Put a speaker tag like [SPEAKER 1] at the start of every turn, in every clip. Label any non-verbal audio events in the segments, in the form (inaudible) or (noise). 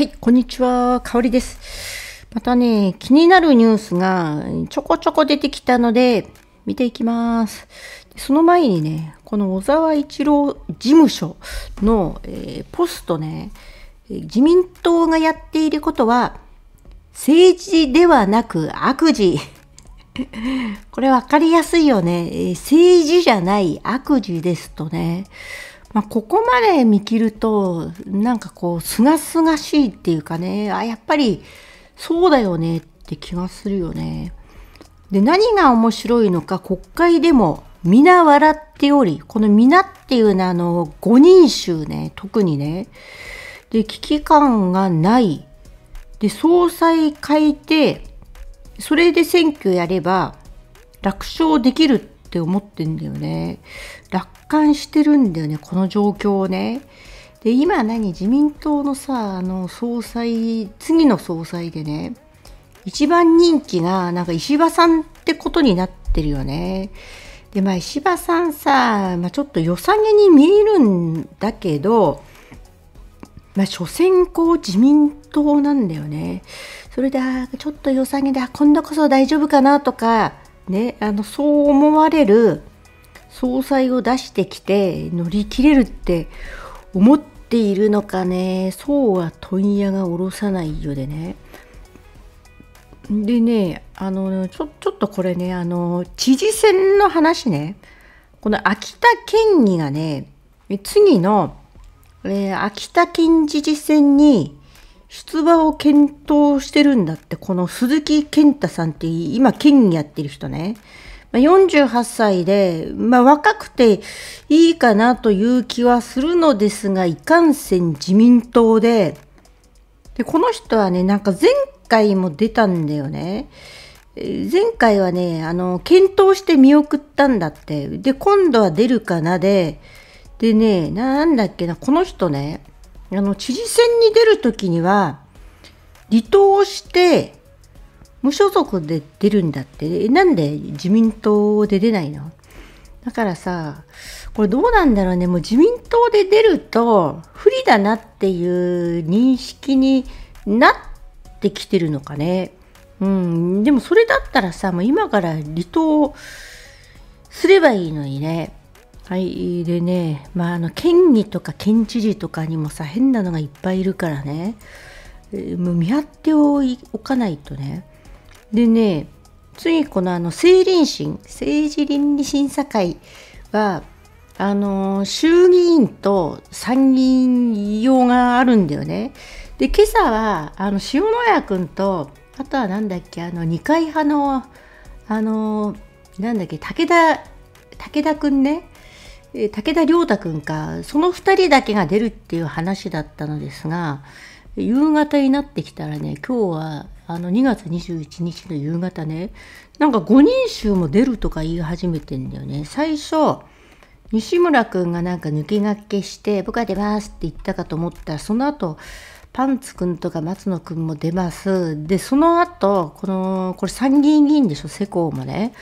[SPEAKER 1] はい、こんにちは、かおりです。またね、気になるニュースがちょこちょこ出てきたので、見ていきます。その前にね、この小沢一郎事務所の、えー、ポストね、自民党がやっていることは、政治ではなく悪事。(laughs) これ分かりやすいよね。政治じゃない悪事ですとね。まあ、ここまで見切るとなんかこうすがすがしいっていうかねあやっぱりそうだよねって気がするよね。で何が面白いのか国会でも皆笑っておりこの「皆」っていうのはあの5人衆ね特にねで危機感がないで総裁変えてそれで選挙やれば楽勝できるっって思ってんだよね。楽観してるんだよね、この状況をね。で、今何自民党のさ、あの、総裁、次の総裁でね、一番人気が、なんか石破さんってことになってるよね。で、まあ石破さんさ、まあ、ちょっと良さげに見えるんだけど、まあ、所詮こう自民党なんだよね。それで、ちょっと良さげだ、今度こそ大丈夫かなとか、ね、あのそう思われる総裁を出してきて乗り切れるって思っているのかねそうは問屋が下ろさないようでねでねあのちょちょっとこれねあの知事選の話ねこの秋田県議がね次の、えー、秋田県知事選に出馬を検討してるんだって、この鈴木健太さんって今県議やってる人ね。48歳で、まあ、若くていいかなという気はするのですが、いかんせん自民党で、で、この人はね、なんか前回も出たんだよね。前回はね、あの、検討して見送ったんだって。で、今度は出るかなで、でね、なんだっけな、この人ね、あの知事選に出るときには離党して無所属で出るんだってなんで自民党で出ないのだからさこれどうなんだろうねもう自民党で出ると不利だなっていう認識になってきてるのかねうんでもそれだったらさもう今から離党すればいいのにねはい、でね、まあ、あの県議とか県知事とかにもさ変なのがいっぱいいるからねもう見張ってお置かないとねでね次このあの政倫審政治倫理審査会はあの衆議院と参議院用があるんだよねで今朝はあの塩谷君とあとはなんだっけあの二階派のあのなんだっけ武田武田君ね武田良太君かその2人だけが出るっていう話だったのですが夕方になってきたらね今日はあの2月21日の夕方ねなんか5人衆も出るとか言い始めてんだよね最初西村君がなんか抜け駆けして僕は出ますって言ったかと思ったらその後パンツ君とか松野君も出ます。で、その後、この、これ参議院議員でしょ、世耕もね。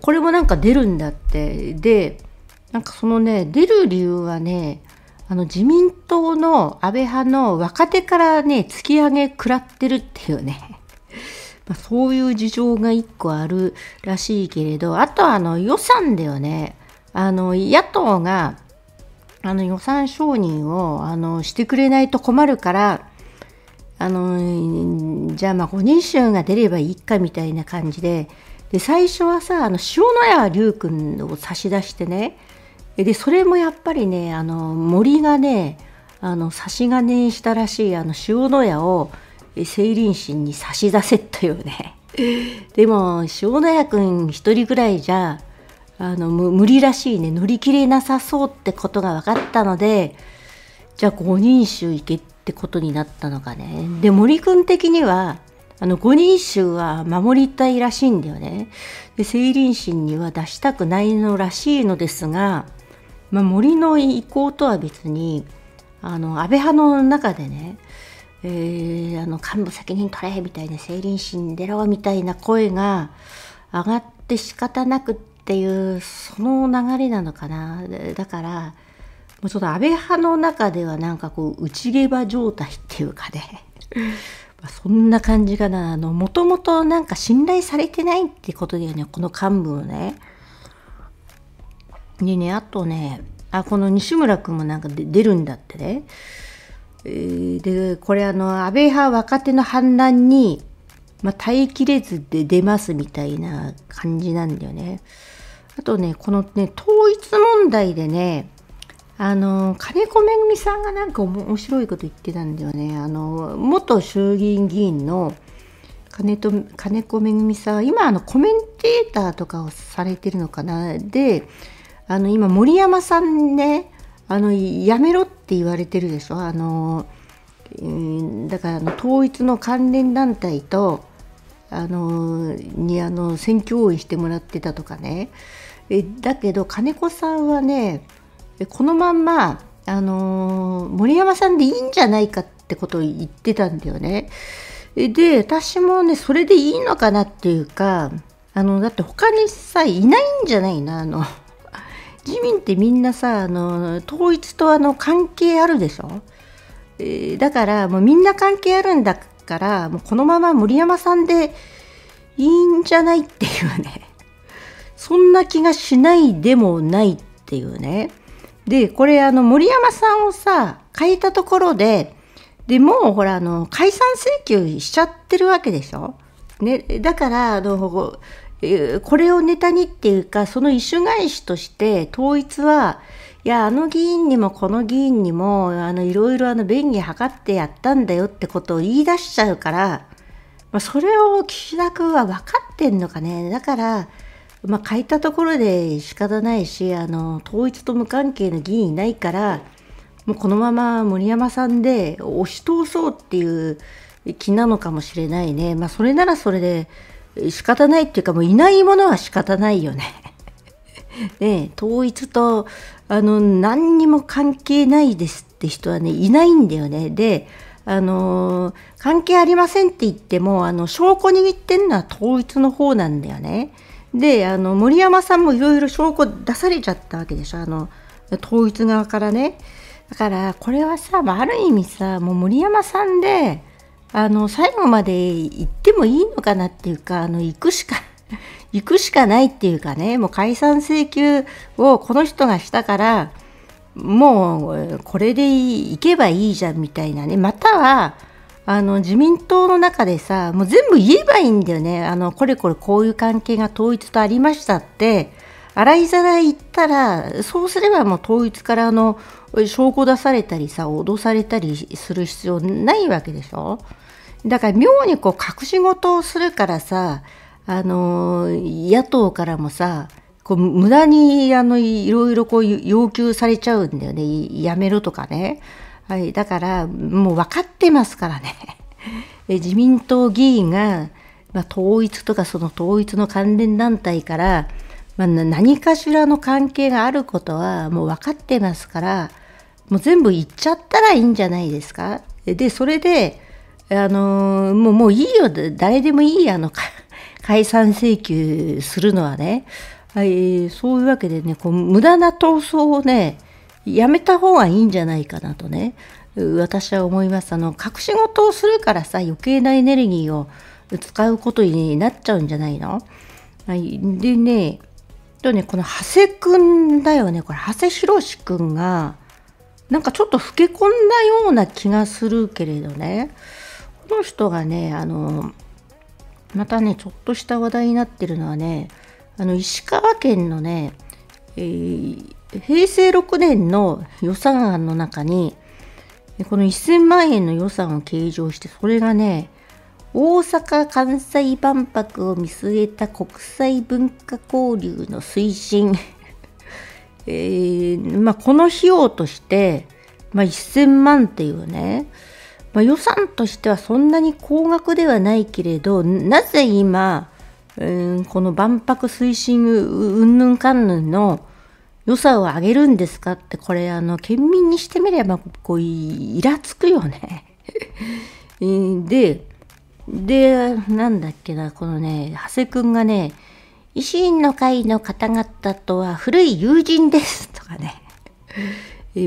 [SPEAKER 1] これもなんか出るんだって。で、なんかそのね、出る理由はね、あの自民党の安倍派の若手からね、突き上げ食らってるっていうね、(laughs) まあ、そういう事情が一個あるらしいけれど、あとはあの予算だよね、あの野党があの予算承認をあのしてくれないと困るから、あのじゃあまあ5人衆が出ればいいかみたいな感じで、で最初はさ、あの塩谷龍君を差し出してね、でそれもやっぱりねあの森がねあの差し金にしたらしいあの塩野屋を聖林神に差し出せというねでも塩野屋君一人ぐらいじゃあの無理らしいね乗り切れなさそうってことが分かったのでじゃあ5人衆行けってことになったのかね。で森君的にはあの5人衆は守りたいらしいんだよね。で聖林神には出したくないのらしいのですがまあ、森の意向とは別にあの安倍派の中でね、えー、あの幹部責任取れみたいな政倫審出ろみたいな声が上がって仕方なくっていうその流れなのかなだからもうちょっと安倍派の中ではなんかこう内毛場状態っていうかね (laughs) そんな感じかなもともとなんか信頼されてないってことだよねこの幹部をね。にね、あとね、あ、この西村君もなんか出るんだってね。えー、で、これあの、安倍派若手の反乱に、まあ、耐えきれずで出ますみたいな感じなんだよね。あとね、このね、統一問題でね、あの、金子めぐみさんがなんか面白いこと言ってたんだよね。あの、元衆議院議員の金と金子めぐみさん、今あのコメンテーターとかをされてるのかな。で、あの今森山さんねあのやめろって言われてるでしょあのだから統一の関連団体とあのにあの選挙応援してもらってたとかねえだけど金子さんはねこのまんまあの森山さんでいいんじゃないかってことを言ってたんだよね。で私もねそれでいいのかなっていうかあのだって他にさいないんじゃないなあの。自民ってみんなさあの統一とあの関係あるでしょ、えー、だからもうみんな関係あるんだからもうこのまま森山さんでいいんじゃないっていうねそんな気がしないでもないっていうねでこれあの森山さんをさ変えたところででもうほらあの解散請求しちゃってるわけでしょね、だからあのこれをネタにっていうか、その一種返しとして、統一は、いや、あの議員にもこの議員にも、あの、いろいろあの、便宜図ってやったんだよってことを言い出しちゃうから、まあ、それを岸田君は分かってんのかね。だから、まあ、書いたところで仕方ないし、あの、統一と無関係の議員いないから、もうこのまま森山さんで押し通そうっていう気なのかもしれないね。まあ、それならそれで、仕方ないっていうかもういないものは仕方ないよね。ね (laughs) 統一とあの何にも関係ないですって人はねいないんだよね。であの関係ありませんって言ってもあの証拠握ってんのは統一の方なんだよね。であの森山さんもいろいろ証拠出されちゃったわけでしょあの統一側からね。だからこれはさ、まあ、ある意味さもう森山さんであの最後まで行ってもいいのかなっていうかあの行くしか (laughs) 行くしかないっていうかねもう解散請求をこの人がしたからもうこれで行けばいいじゃんみたいなねまたはあの自民党の中でさもう全部言えばいいんだよねあのこれこれこういう関係が統一とありましたって洗いざらい言ったらそうすればもう統一からの証拠出されたりさ脅されたりする必要ないわけでしょ。だから妙にこう隠し事をするからさあの野党からもさこう無駄にあのいろいろこう要求されちゃうんだよねやめろとかね、はい、だからもう分かってますからね (laughs) 自民党議員が、まあ、統一とかその統一の関連団体から、まあ、何かしらの関係があることはもう分かってますからもう全部言っちゃったらいいんじゃないですかでそれであのー、もうもういいよ誰でもいいあの解散請求するのはね、はい、そういうわけでねこう無駄な闘争をねやめた方がいいんじゃないかなとね私は思いますあの隠し事をするからさ余計なエネルギーを使うことになっちゃうんじゃないの、はい、でねとねこの長谷くんだよねこれ長谷宏くんがなんかちょっと老け込んだような気がするけれどねこの人がねあのまたねちょっとした話題になってるのはねあの石川県のね、えー、平成6年の予算案の中にこの1000万円の予算を計上してそれがね大阪・関西万博を見据えた国際文化交流の推進 (laughs) えーまあ、この費用として、まあ、1000万っていうね、まあ、予算としてはそんなに高額ではないけれどなぜ今、うん、この万博推進うんぬんかんぬんの予算を上げるんですかってこれあの県民にしてみればこうイラつくよね (laughs) ででなんだっけなこのね長谷君がね維新の会の方々とは古い友人ですとかね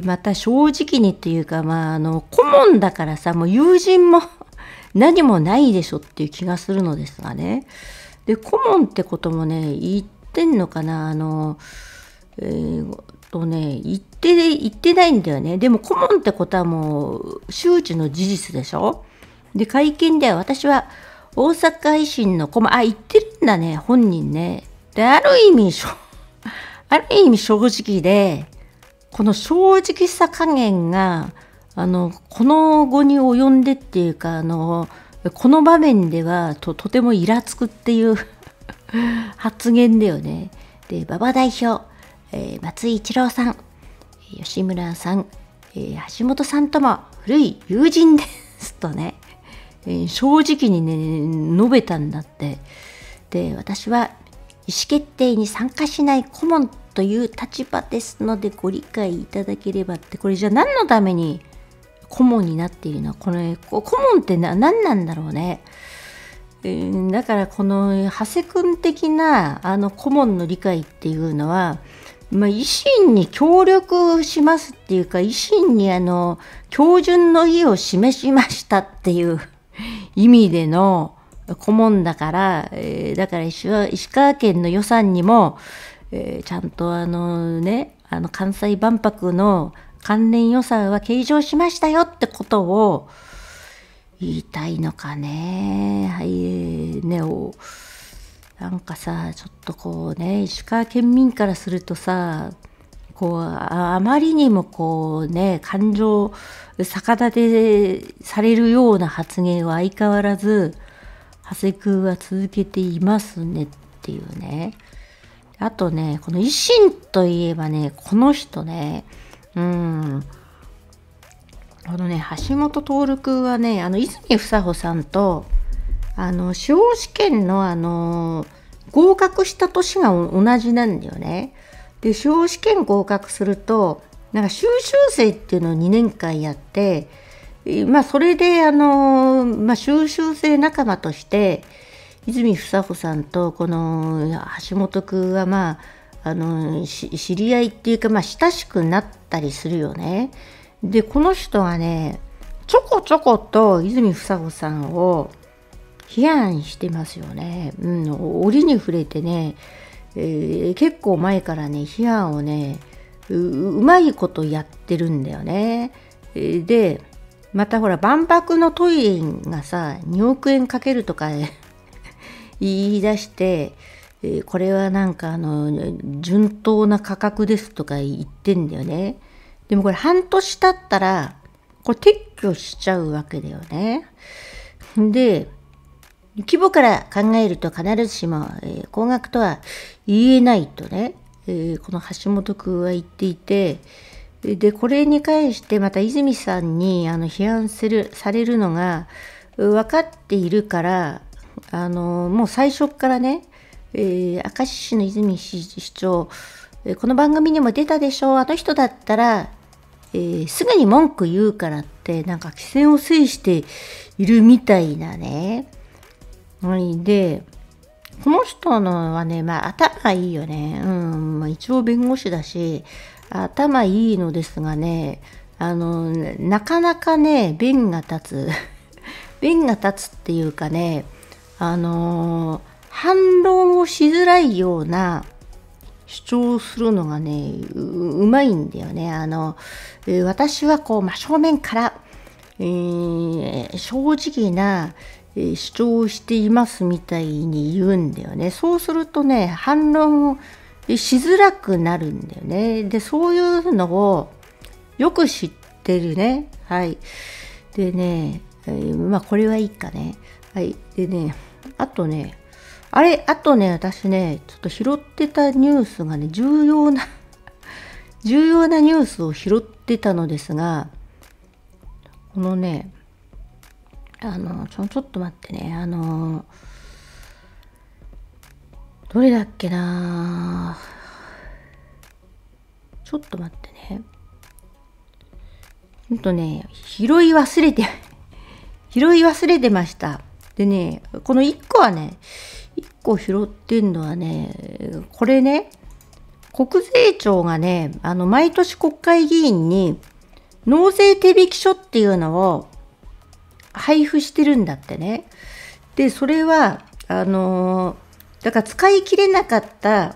[SPEAKER 1] また正直にというか、まあ、あの、顧問だからさ、もう友人も (laughs) 何もないでしょっていう気がするのですがね。で、顧問ってこともね、言ってんのかな、あの、えー、とね、言って、言ってないんだよね。でも顧問ってことはもう、周知の事実でしょで、会見では私は、大阪維新の顧問、あ、言ってるんだね、本人ね。で、ある意味、(laughs) ある意味正直で、この正直さ加減があのこの後に及んでっていうかあのこの場面ではととてもイラつくっていう (laughs) 発言だよね。で馬場代表、えー、松井一郎さん吉村さん、えー、橋本さんとも古い友人ですとね、えー、正直にね述べたんだって。で私は意思決定に参加しない顧問という立場ですのでご理解いただければってこれじゃあ何のために顧問になっているのこれ顧問って何なんだろうね。えー、だからこの長谷君的なあの顧問の理解っていうのは、まあ、維新に協力しますっていうか維新にあの標準の意を示しましたっていう (laughs) 意味での顧問だから、えー、だから石川県の予算にもえー、ちゃんとあのねあの関西万博の関連予算は計上しましたよってことを言いたいのかね。はい、ねおなんかさちょっとこうね石川県民からするとさこうあまりにもこうね感情逆立てされるような発言は相変わらず長谷君は続けていますねっていうね。あとね、この維新といえばね、この人ね、うん、このね、橋本徹君はね、あの、泉房穂さんと、あの、司法試験の、あの、合格した年が同じなんだよね。で、司法試験合格すると、なんか修習生っていうのを2年間やって、まあ、それで、あの、まあ、修習生仲間として、泉房穂さんとこの橋本君はまああの知り合いっていうか、まあ、親しくなったりするよね。でこの人はねちょこちょこと泉房穂さんを批判してますよね。うん、折に触れてね、えー、結構前からね批判をねうまいことやってるんだよね。でまたほら万博のトイレがさ2億円かけるとか言い出して、えー、これはなんかあの順当な価格ですとか言ってんだよね。でもこれ半年経ったらこれ撤去しちゃうわけだよね。で規模から考えると必ずしも、えー、高額とは言えないとね、えー、この橋本君は言っていてでこれに関してまた泉さんにあの批判するされるのが分かっているからあのもう最初からね、えー、明石市の泉市長、えー、この番組にも出たでしょう、あの人だったら、えー、すぐに文句言うからってなんか規制を制しているみたいなね。はい、でこの人のはね、まあ、頭いいよね、うんまあ、一応弁護士だし頭いいのですがねあのなかなかね弁が立つ (laughs) 弁が立つっていうかねあの反論をしづらいような主張するのがねうまいんだよね。あの私はこう真正面から、えー、正直な主張していますみたいに言うんだよね。そうするとね反論をしづらくなるんだよね。でそういうのをよく知ってるね。はい。でね、えー、まあこれはいいかね。はい。でねあとね、あれ、あとね、私ね、ちょっと拾ってたニュースがね、重要な (laughs) 重要なニュースを拾ってたのですが、このね、あの、ちょ、ちょっと待ってね、あの、どれだっけなちょっと待ってね。ほんとね、拾い忘れて (laughs) 拾い忘れてました。でね、この1個はね、1個拾ってんのはね、これね、国税庁がね、あの、毎年国会議員に納税手引書っていうのを配布してるんだってね。で、それは、あのー、だから使い切れなかった、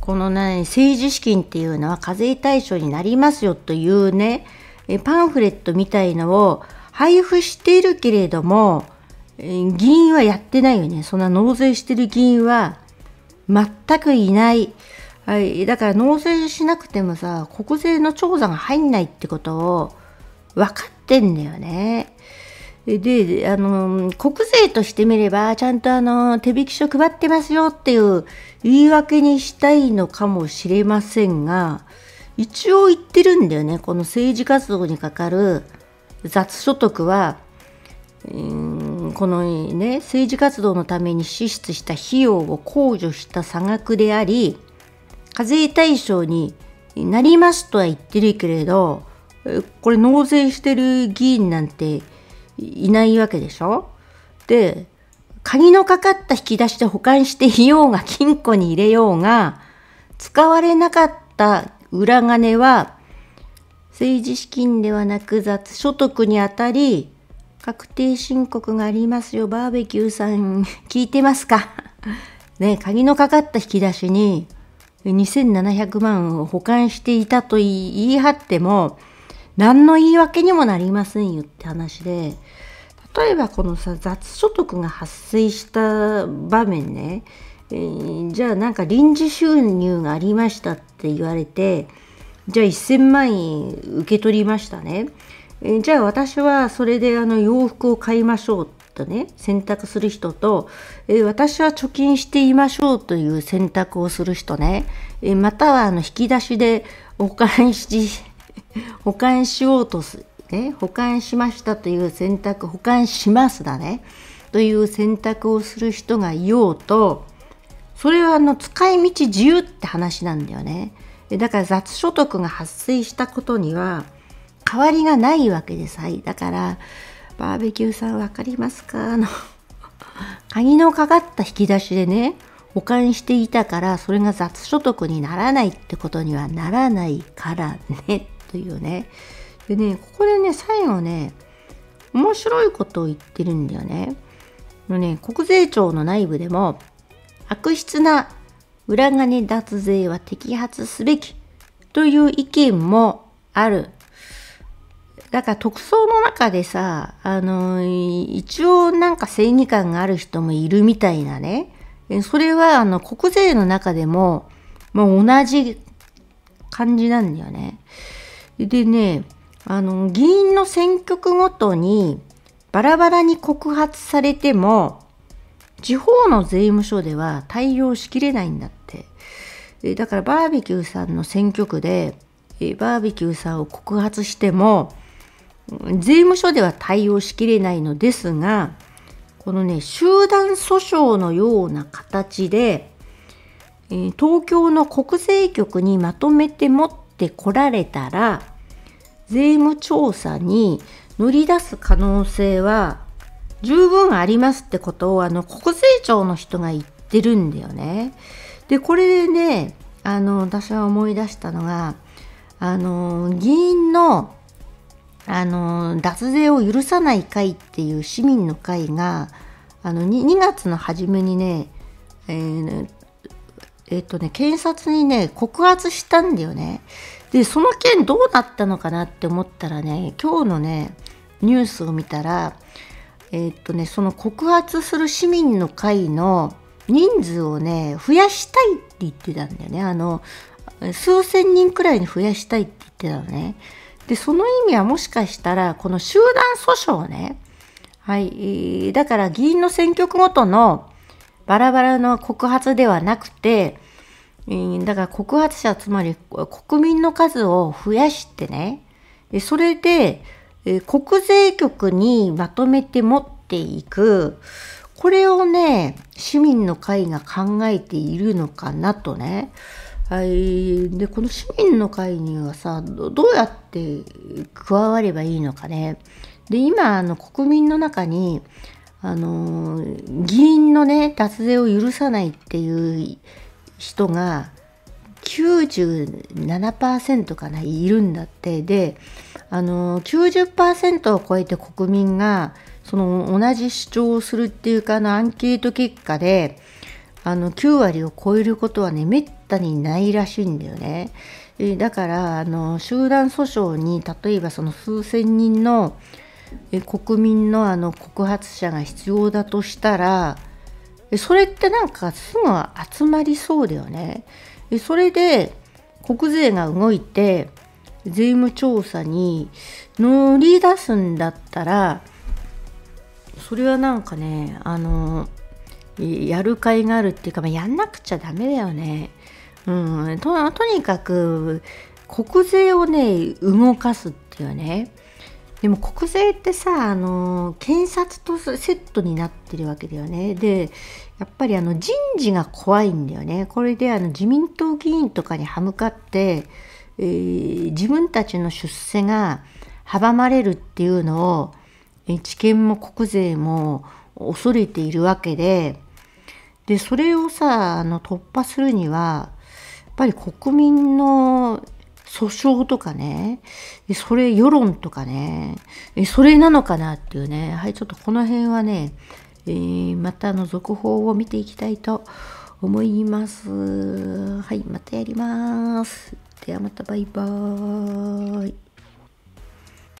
[SPEAKER 1] このね、政治資金っていうのは課税対象になりますよというね、パンフレットみたいのを配布しているけれども、議員はやってないよね。そんな納税してる議員は全くいない。はい、だから納税しなくてもさ、国税の調査が入んないってことを分かってんだよね。で、あの、国税としてみれば、ちゃんとあの、手引き書配ってますよっていう言い訳にしたいのかもしれませんが、一応言ってるんだよね。この政治活動にかかる雑所得は、このね政治活動のために支出した費用を控除した差額であり課税対象になりますとは言ってるけれどこれ納税してる議員なんていないわけでしょで鍵のかかった引き出しで保管していようが金庫に入れようが使われなかった裏金は政治資金ではなく雑所得にあたり、確定申告がありますよ、バーベキューさん、聞いてますか (laughs) ね、鍵のかかった引き出しに、2700万を保管していたと言い張っても、何の言い訳にもなりませんよって話で、例えばこのさ、雑所得が発生した場面ね、えー、じゃあなんか臨時収入がありましたって言われて、じゃあ1000万円受け取りましたね。えじゃあ私はそれであの洋服を買いましょうとね選択する人と、え私は貯金していましょうという選択をする人ね、えまたはあの引き出しで保管し (laughs) 保管しようとす、ね、保管しましたという選択保管しますだねという選択をする人がいようとそれはあの使い道自由って話なんだよね。でだから雑所得が発生したことには変わりがないわけでさえだからバーベキューさん分かりますかあの鍵のかかった引き出しでね保管していたからそれが雑所得にならないってことにはならないからね (laughs) というねでねここでね最後ね面白いことを言ってるんだよね。のね国税庁の内部でも悪質な裏金脱税は摘発すべきという意見もある。だから特捜の中でさ、あの、一応なんか正義感がある人もいるみたいなね。それはあの国税の中でも、まあ、同じ感じなんだよね。でね、あの、議員の選挙区ごとにバラバラに告発されても、地方の税務署では対応しきれないんだって。えだからバーベキューさんの選挙区で、えバーベキューさんを告発しても、税務署では対応しきれないのですが、このね、集団訴訟のような形で、え東京の国税局にまとめて持ってこられたら、税務調査に乗り出す可能性は十分ありますってことをあの国税庁の人が言ってるんだよね。でこれでねあの私は思い出したのがあの議員のあの脱税を許さない会っていう市民の会があの 2, 2月の初めにね、えー、えっ、とね、検察にね、告発したんだよね。で、その件どうなったのかなって思ったらね、今日のね、ニュースを見たら、えー、っとね、その告発する市民の会の人数をね、増やしたいって言ってたんだよね。あの、数千人くらいに増やしたいって言ってたのね。で、その意味はもしかしたら、この集団訴訟をね、はい、だから議員の選挙区ごとのバラバラの告発ではなくて、だから告発者、つまり国民の数を増やしてね、それで、え国税局にまとめて持っていくこれをね市民の会が考えているのかなとねはい、でこの市民の会にはさどうやって加わればいいのかね。で今あの国民の中にあの議員のね脱税を許さないっていう人が97%かないるんだってであの90%を超えて国民がその同じ主張をするっていうかのアンケート結果であの9割を超えることはねめったにないらしいんだよね。だからあの集団訴訟に例えばその数千人の国民のあの告発者が必要だとしたらそれってなんかすぐ集まりそうだよね。それで国税が動いて税務調査に乗り出すんだったらそれはなんかねあのやる甲斐があるっていうか、まあ、やんなくちゃダメだよね。うん、ととにかく国税をね動かすっていうねでも国税ってさあの検察とセットになってるわけだよねでやっぱりあの人事が怖いんだよねこれであの自民党議員とかに歯向かってえー、自分たちの出世が阻まれるっていうのを、え知見も国税も恐れているわけででそれをさあの突破するにはやっぱり国民の訴訟とかねそれ世論とかねそれなのかなっていうねはいちょっとこの辺はね、えー、またの続報を見ていきたいと思います。はいまたやります。ではまたバイバーイ。